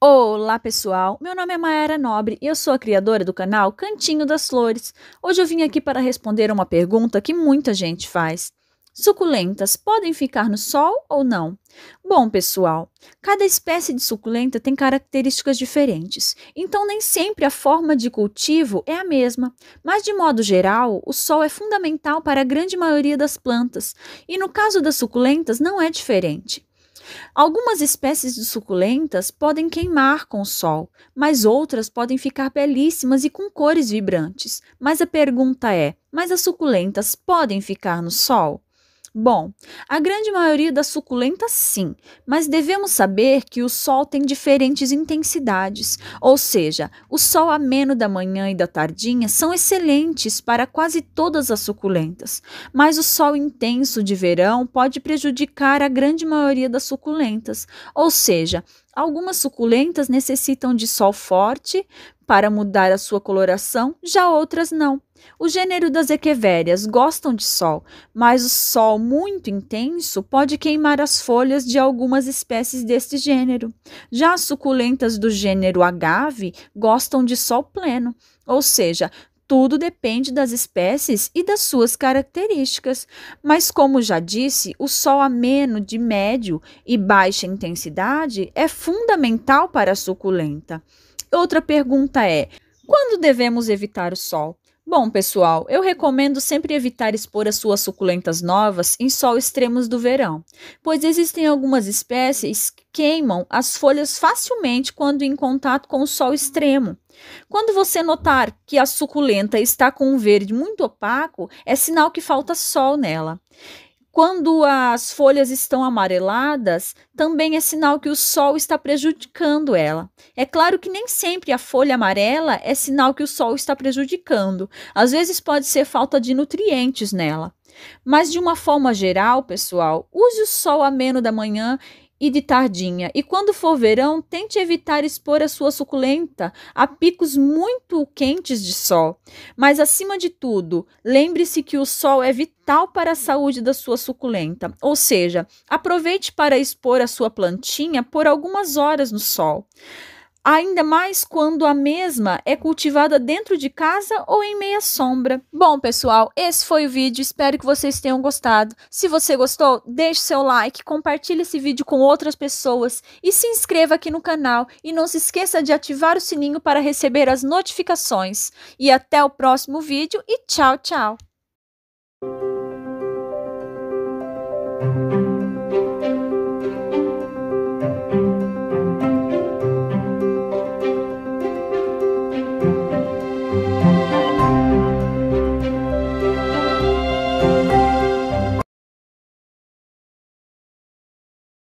Olá pessoal, meu nome é Maera Nobre e eu sou a criadora do canal Cantinho das Flores. Hoje eu vim aqui para responder uma pergunta que muita gente faz. Suculentas podem ficar no sol ou não? Bom, pessoal, cada espécie de suculenta tem características diferentes, então nem sempre a forma de cultivo é a mesma, mas de modo geral, o sol é fundamental para a grande maioria das plantas, e no caso das suculentas não é diferente. Algumas espécies de suculentas podem queimar com o sol, mas outras podem ficar belíssimas e com cores vibrantes. Mas a pergunta é: mas as suculentas podem ficar no sol? Bom, a grande maioria das suculentas sim, mas devemos saber que o sol tem diferentes intensidades, ou seja, o sol ameno da manhã e da tardinha são excelentes para quase todas as suculentas, mas o sol intenso de verão pode prejudicar a grande maioria das suculentas, ou seja, Algumas suculentas necessitam de sol forte para mudar a sua coloração, já outras não. O gênero das equevérias gostam de sol, mas o sol muito intenso pode queimar as folhas de algumas espécies deste gênero. Já as suculentas do gênero agave gostam de sol pleno, ou seja, tudo depende das espécies e das suas características. Mas, como já disse, o sol ameno de médio e baixa intensidade é fundamental para a suculenta. Outra pergunta é: quando devemos evitar o sol? Bom, pessoal, eu recomendo sempre evitar expor as suas suculentas novas em sol extremos do verão, pois existem algumas espécies que queimam as folhas facilmente quando em contato com o sol extremo. Quando você notar que a suculenta está com um verde muito opaco, é sinal que falta sol nela. Quando as folhas estão amareladas, também é sinal que o sol está prejudicando ela. É claro que nem sempre a folha amarela é sinal que o sol está prejudicando. Às vezes pode ser falta de nutrientes nela. Mas de uma forma geral, pessoal, use o sol ameno da manhã e de tardinha. E quando for verão, tente evitar expor a sua suculenta a picos muito quentes de sol. Mas acima de tudo, lembre-se que o sol é vital para a saúde da sua suculenta. Ou seja, aproveite para expor a sua plantinha por algumas horas no sol ainda mais quando a mesma é cultivada dentro de casa ou em meia sombra. Bom, pessoal, esse foi o vídeo, espero que vocês tenham gostado. Se você gostou, deixe seu like, compartilhe esse vídeo com outras pessoas e se inscreva aqui no canal e não se esqueça de ativar o sininho para receber as notificações. E até o próximo vídeo e tchau, tchau.